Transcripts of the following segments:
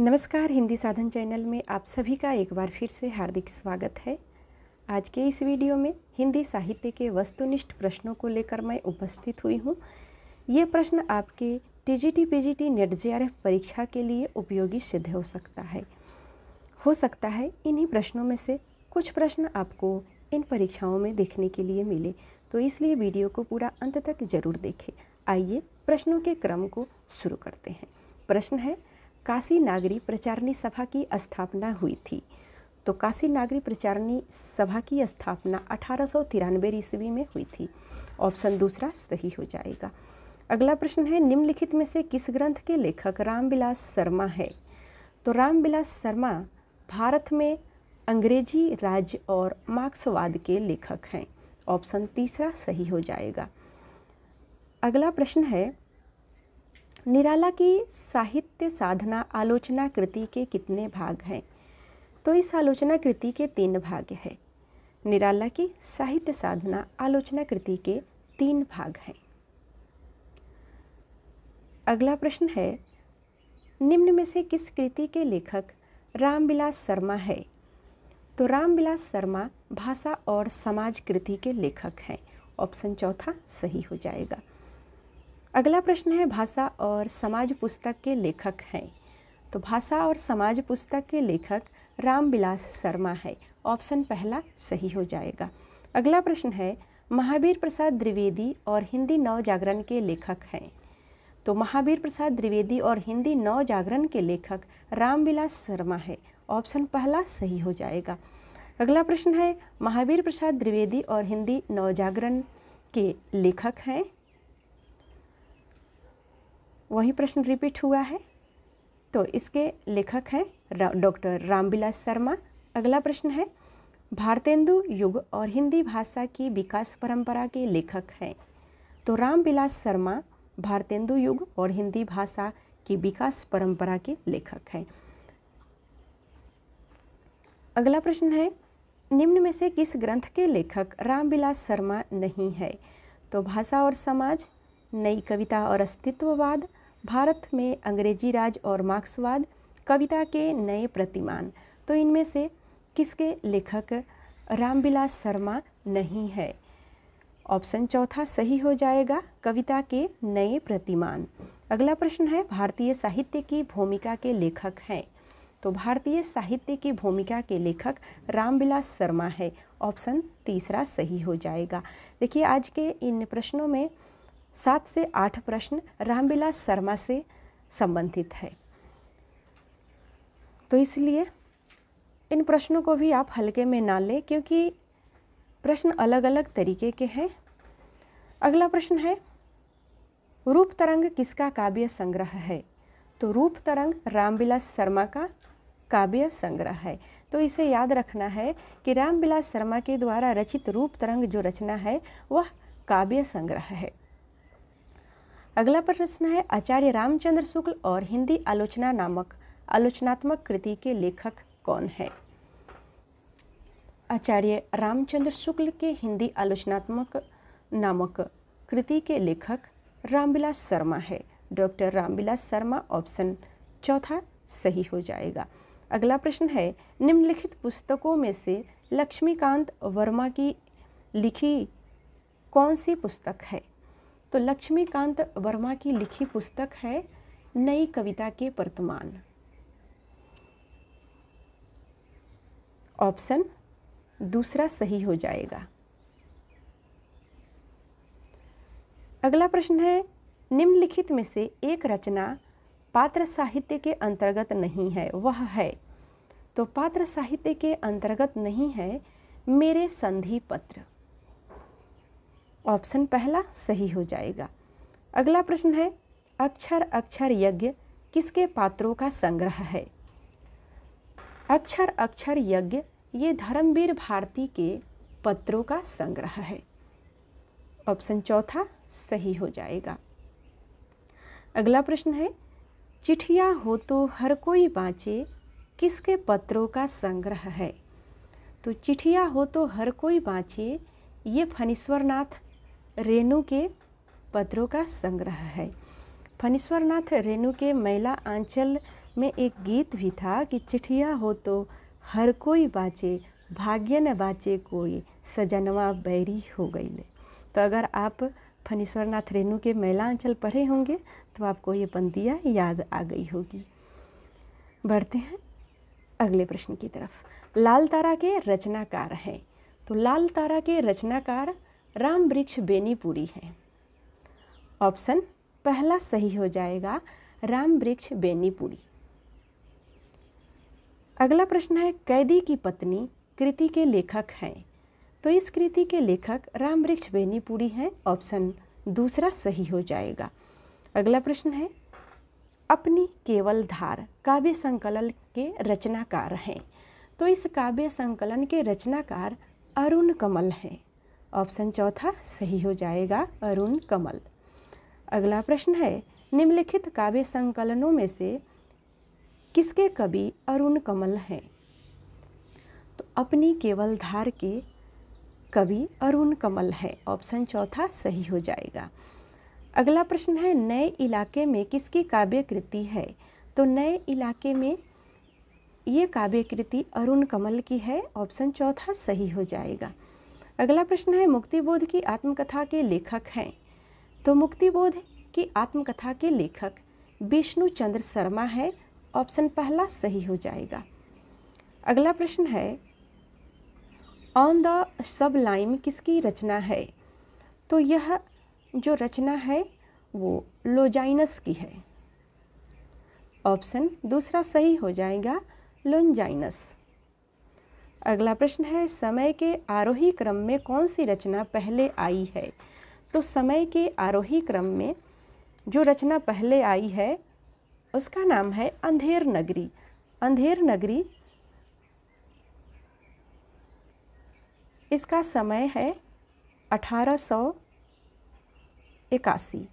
नमस्कार हिंदी साधन चैनल में आप सभी का एक बार फिर से हार्दिक स्वागत है आज के इस वीडियो में हिंदी साहित्य के वस्तुनिष्ठ प्रश्नों को लेकर मैं उपस्थित हुई हूँ ये प्रश्न आपके टीजीटी पीजीटी नेट जीआरएफ परीक्षा के लिए उपयोगी सिद्ध हो सकता है हो सकता है इन्हीं प्रश्नों में से कुछ प्रश्न आपको इन परीक्षाओं में देखने के लिए मिले तो इसलिए वीडियो को पूरा अंत तक जरूर देखें आइए प्रश्नों के क्रम को शुरू करते हैं प्रश्न है काशी नागरी प्रचारणी सभा की स्थापना हुई थी तो काशी नागरी प्रचारणी सभा की स्थापना अठारह सौ तिरानवे ईस्वी में हुई थी ऑप्शन दूसरा सही हो जाएगा अगला प्रश्न है निम्नलिखित में से किस ग्रंथ के लेखक रामविलास शर्मा है तो रामविलास शर्मा भारत में अंग्रेजी राज्य और मार्क्सवाद के लेखक हैं ऑप्शन तीसरा सही हो जाएगा अगला प्रश्न है निराला की साहित्य साधना आलोचना कृति के कितने भाग हैं तो इस आलोचना कृति के तीन भाग है निराला की साहित्य साधना आलोचना कृति के तीन भाग हैं अगला प्रश्न है निम्न में से किस कृति के लेखक रामविलास शर्मा है तो रामविलास शर्मा भाषा और समाज कृति के लेखक हैं ऑप्शन चौथा सही हो जाएगा अगला प्रश्न है भाषा और समाज पुस्तक के लेखक हैं तो भाषा और समाज पुस्तक के लेखक रामविलास शर्मा है ऑप्शन पहला सही हो जाएगा अगला प्रश्न है महावीर प्रसाद द्विवेदी और हिंदी नव जागरण के लेखक हैं तो महावीर प्रसाद द्विवेदी और हिंदी नव जागरण के लेखक रामविलास शर्मा है ऑप्शन पहला सही हो जाएगा अगला प्रश्न है महावीर प्रसाद द्विवेदी और हिंदी नव जागरण के लेखक हैं वही प्रश्न रिपीट हुआ है तो इसके लेखक हैं डॉक्टर रामविलास शर्मा अगला प्रश्न है भारतेंदु युग और हिंदी भाषा की विकास परंपरा के लेखक हैं तो रामविलास शर्मा भारतेंदु युग और हिंदी भाषा की विकास परंपरा के लेखक हैं अगला प्रश्न है निम्न में से किस ग्रंथ के लेखक रामविलास शर्मा नहीं है तो भाषा और समाज नई कविता और अस्तित्ववाद भारत में अंग्रेजी राज और मार्क्सवाद कविता के नए प्रतिमान तो इनमें से किसके लेखक रामविलास शर्मा नहीं है ऑप्शन चौथा सही हो जाएगा कविता के नए प्रतिमान अगला प्रश्न है भारतीय साहित्य की भूमिका के लेखक हैं तो भारतीय साहित्य की भूमिका के लेखक रामविलास शर्मा है ऑप्शन तीसरा सही हो जाएगा देखिए आज के इन प्रश्नों में सात से आठ प्रश्न रामविलास शर्मा से संबंधित है तो इसलिए इन प्रश्नों को भी आप हल्के में ना लें क्योंकि प्रश्न अलग अलग तरीके के हैं अगला प्रश्न है रूप तरंग किसका काव्य संग्रह है तो रूप तरंग रामविलास शर्मा का काव्य संग्रह है तो इसे याद रखना है कि रामविलास शर्मा के द्वारा रचित रूप तरंग जो रचना है वह काव्य संग्रह है अगला प्रश्न है आचार्य रामचंद्र शुक्ल और हिंदी आलोचना नामक आलोचनात्मक कृति के लेखक कौन है आचार्य रामचंद्र शुक्ल के हिंदी आलोचनात्मक नामक कृति के लेखक रामविलास शर्मा है डॉक्टर रामविलास शर्मा ऑप्शन चौथा सही हो जाएगा अगला प्रश्न है निम्नलिखित पुस्तकों में से लक्ष्मीकांत वर्मा की लिखी कौन सी पुस्तक है तो लक्ष्मीकांत वर्मा की लिखी पुस्तक है नई कविता के वर्तमान ऑप्शन दूसरा सही हो जाएगा अगला प्रश्न है निम्नलिखित में से एक रचना पात्र साहित्य के अंतर्गत नहीं है वह है तो पात्र साहित्य के अंतर्गत नहीं है मेरे संधि पत्र ऑप्शन पहला सही हो जाएगा अगला प्रश्न है अक्षर अक्षर यज्ञ किसके पात्रों का संग्रह है अक्षर अक्षर यज्ञ ये धर्मवीर भारती के पत्रों का संग्रह है ऑप्शन चौथा सही हो जाएगा अगला प्रश्न है चिट्ठियाँ हो तो हर कोई बाँचे किसके पत्रों का संग्रह है तो चिट्ठियाँ हो तो हर कोई बाँचे ये फणीश्वरनाथ रेणु के पत्रों का संग्रह है फणीश्वरनाथ रेणु के महिला आंचल में एक गीत भी था कि चिठिया हो तो हर कोई बाँचे भाग्य न बाँचे कोई सजनवा बैरी हो गई ले तो अगर आप फणीश्वरनाथ रेणु के महिला आंचल पढ़े होंगे तो आपको ये पंक्तियाँ याद आ गई होगी बढ़ते हैं अगले प्रश्न की तरफ लाल तारा के रचनाकार हैं तो लाल तारा के रचनाकार राम वृक्ष बेनीपुरी है ऑप्शन पहला सही हो जाएगा राम वृक्ष बेनीपुरी अगला प्रश्न है कैदी की पत्नी कृति के लेखक हैं तो इस कृति के लेखक राम वृक्ष बेनीपुरी हैं ऑप्शन दूसरा सही हो जाएगा अगला प्रश्न है अपनी केवल धार काव्य संकलन के रचनाकार हैं तो इस काव्य संकलन के रचनाकार अरुण कमल हैं ऑप्शन चौथा सही हो जाएगा अरुण कमल अगला प्रश्न है निम्नलिखित काव्य संकलनों में से किसके कवि अरुण कमल हैं तो अपनी केवल धार के कवि अरुण कमल है ऑप्शन चौथा सही हो जाएगा अगला प्रश्न है नए इलाके में किसकी काव्य कृति है तो नए इलाके में ये काव्य कृति अरुण कमल की है ऑप्शन चौथा सही हो जाएगा अगला प्रश्न है मुक्तिबोध की आत्मकथा के लेखक हैं तो मुक्तिबोध की आत्मकथा के लेखक विष्णु चंद्र शर्मा है ऑप्शन पहला सही हो जाएगा अगला प्रश्न है ऑन द सब लाइम किसकी रचना है तो यह जो रचना है वो लोजाइनस की है ऑप्शन दूसरा सही हो जाएगा लोनजाइनस अगला प्रश्न है समय के आरोही क्रम में कौन सी रचना पहले आई है तो समय के आरोही क्रम में जो रचना पहले आई है उसका नाम है अंधेर नगरी अंधेर नगरी इसका समय है अठारह सौ इक्यासी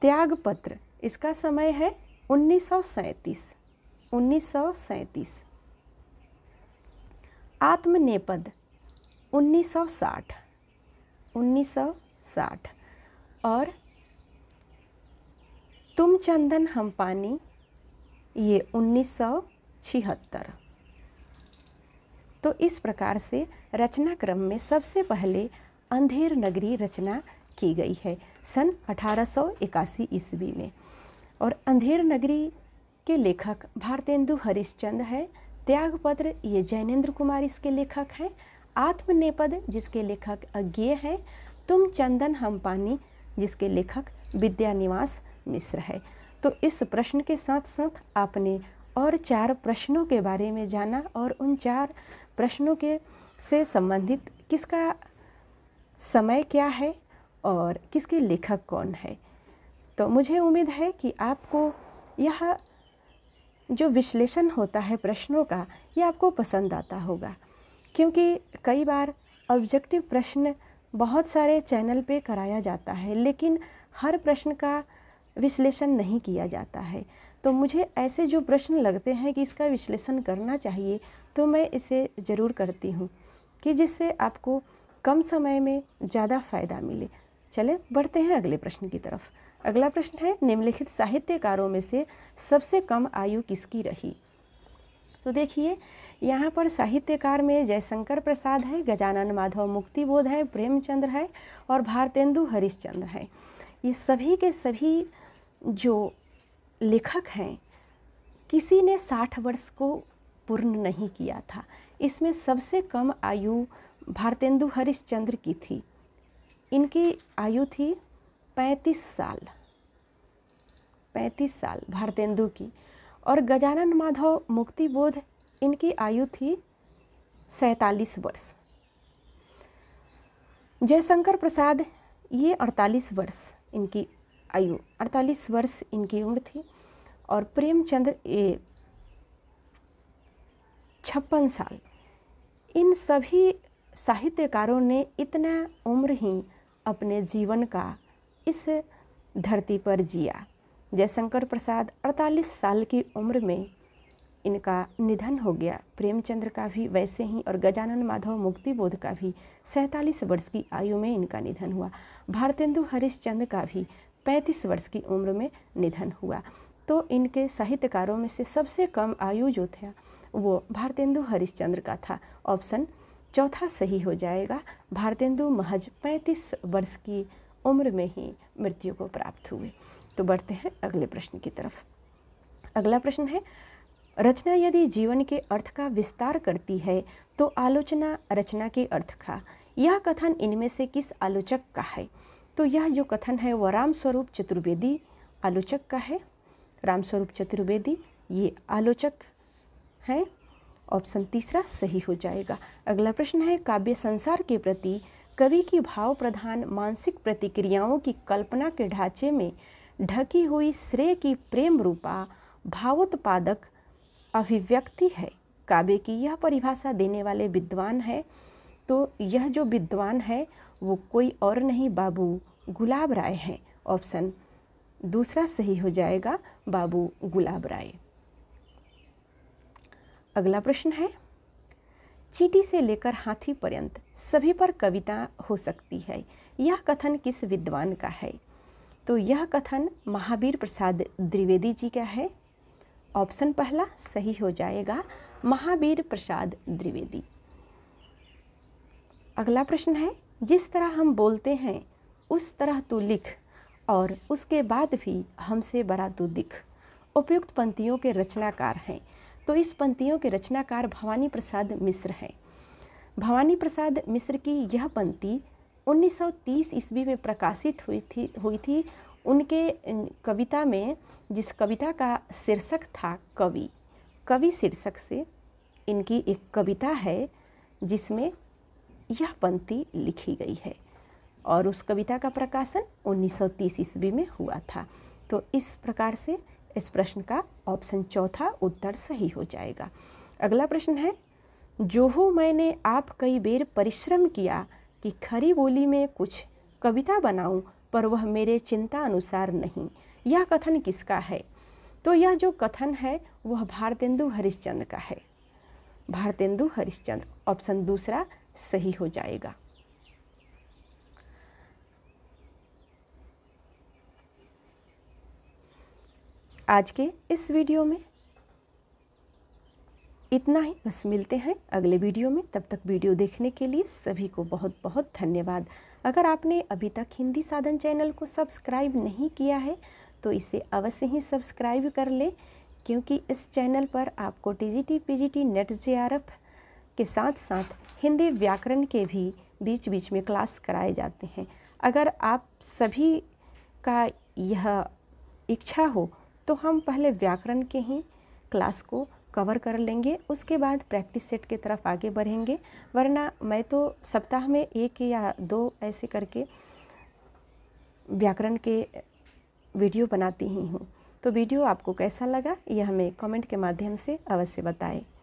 त्यागपत्र इसका समय है उन्नीस सौ सैंतीस उन्नीस सौ सैंतीस आत्मनेपद 1960 1960 और तुम चंदन हम पानी ये उन्नीस तो इस प्रकार से रचना क्रम में सबसे पहले अंधेर नगरी रचना की गई है सन 1881 ईस्वी में और अंधेर नगरी के लेखक भारतेंदु हरिश्चंद है त्यागपत्र ये जैनेन्द्र कुमार इसके लेखक हैं आत्मनेपद जिसके लेखक अज्ञे हैं तुम चंदन हम पानी जिसके लेखक विद्यानिवास मिश्र है तो इस प्रश्न के साथ साथ आपने और चार प्रश्नों के बारे में जाना और उन चार प्रश्नों के से संबंधित किसका समय क्या है और किसके लेखक कौन है तो मुझे उम्मीद है कि आपको यह जो विश्लेषण होता है प्रश्नों का ये आपको पसंद आता होगा क्योंकि कई बार ऑब्जेक्टिव प्रश्न बहुत सारे चैनल पे कराया जाता है लेकिन हर प्रश्न का विश्लेषण नहीं किया जाता है तो मुझे ऐसे जो प्रश्न लगते हैं कि इसका विश्लेषण करना चाहिए तो मैं इसे ज़रूर करती हूँ कि जिससे आपको कम समय में ज़्यादा फ़ायदा मिले चले बढ़ते हैं अगले प्रश्न की तरफ अगला प्रश्न है निम्नलिखित साहित्यकारों में से सबसे कम आयु किसकी रही तो देखिए यहाँ पर साहित्यकार में जयशंकर प्रसाद है गजानन माधव मुक्तिबोध है प्रेमचंद्र है और भारतेंदु हरिश्चंद्र है ये सभी के सभी जो लेखक हैं किसी ने साठ वर्ष को पूर्ण नहीं किया था इसमें सबसे कम आयु भारतेंदु हरिश्चंद्र की थी इनकी आयु थी पैंतीस साल पैंतीस साल भारतेंदु की और गजानन माधव मुक्तिबोध इनकी आयु थी सैतालीस वर्ष जयशंकर प्रसाद ये अड़तालीस वर्ष इनकी आयु अड़तालीस वर्ष इनकी उम्र थी और प्रेमचंद्र ये छप्पन साल इन सभी साहित्यकारों ने इतना उम्र ही अपने जीवन का इस धरती पर जिया जयशंकर प्रसाद 48 साल की उम्र में इनका निधन हो गया प्रेमचंद्र का भी वैसे ही और गजानन माधव मुक्ति बोध का भी सैंतालीस वर्ष की आयु में इनका निधन हुआ भारतेंदु हरिश्चंद का भी पैंतीस वर्ष की उम्र में निधन हुआ तो इनके साहित्यकारों में से सबसे कम आयु जो था वो भारतेंदु हरिश्चंद्र का था ऑप्शन चौथा सही हो जाएगा भारतेंदु महज पैंतीस वर्ष की उम्र में ही मृत्यु को प्राप्त हुए तो बढ़ते हैं अगले प्रश्न की तरफ अगला प्रश्न है रचना यदि जीवन के अर्थ का विस्तार करती है तो आलोचना रचना के अर्थ का यह कथन इनमें से किस आलोचक का है तो यह जो कथन है वह रामस्वरूप चतुर्वेदी आलोचक का है रामस्वरूप चतुर्वेदी ये आलोचक हैं ऑप्शन तीसरा सही हो जाएगा अगला प्रश्न है काव्य संसार के प्रति कवि की भाव प्रधान मानसिक प्रतिक्रियाओं की कल्पना के ढांचे में ढकी हुई श्रेय की प्रेम रूपा भावोत्पादक अभिव्यक्ति है काव्य की यह परिभाषा देने वाले विद्वान है तो यह जो विद्वान है वो कोई और नहीं बाबू गुलाब राय हैं ऑप्शन दूसरा सही हो जाएगा बाबू गुलाब राय अगला प्रश्न है चीटी से लेकर हाथी पर्यंत सभी पर कविता हो सकती है यह कथन किस विद्वान का है तो यह कथन महावीर प्रसाद द्विवेदी जी का है ऑप्शन पहला सही हो जाएगा महावीर प्रसाद द्विवेदी अगला प्रश्न है जिस तरह हम बोलते हैं उस तरह तू लिख और उसके बाद भी हमसे बड़ा तू दिख उपयुक्त पंक्तियों के रचनाकार हैं तो इस पंक्तियों के रचनाकार भवानी प्रसाद मिश्र हैं भवानी प्रसाद मिश्र की यह पंक्ति 1930 ईस्वी में प्रकाशित हुई थी हुई थी उनके कविता में जिस कविता का शीर्षक था कवि कवि शीर्षक से इनकी एक कविता है जिसमें यह पंक्ति लिखी गई है और उस कविता का प्रकाशन 1930 ईस्वी में हुआ था तो इस प्रकार से इस प्रश्न का ऑप्शन चौथा उत्तर सही हो जाएगा अगला प्रश्न है जो हो मैंने आप कई बेर परिश्रम किया कि खरी बोली में कुछ कविता बनाऊं पर वह मेरे चिंता अनुसार नहीं यह कथन किसका है तो यह जो कथन है वह भारतेंदु हरिश्चंद्र का है भारतेंदु हरिश्चंद्र ऑप्शन दूसरा सही हो जाएगा आज के इस वीडियो में इतना ही बस मिलते हैं अगले वीडियो में तब तक वीडियो देखने के लिए सभी को बहुत बहुत धन्यवाद अगर आपने अभी तक हिंदी साधन चैनल को सब्सक्राइब नहीं किया है तो इसे अवश्य ही सब्सक्राइब कर लें क्योंकि इस चैनल पर आपको टी पीजीटी नेट एफ के साथ साथ हिंदी व्याकरण के भी बीच बीच में क्लास कराए जाते हैं अगर आप सभी का यह इच्छा हो तो हम पहले व्याकरण के ही क्लास को कवर कर लेंगे उसके बाद प्रैक्टिस सेट की तरफ आगे बढ़ेंगे वरना मैं तो सप्ताह में एक या दो ऐसे करके व्याकरण के वीडियो बनाती ही हूँ तो वीडियो आपको कैसा लगा यह हमें कमेंट के माध्यम से अवश्य बताएं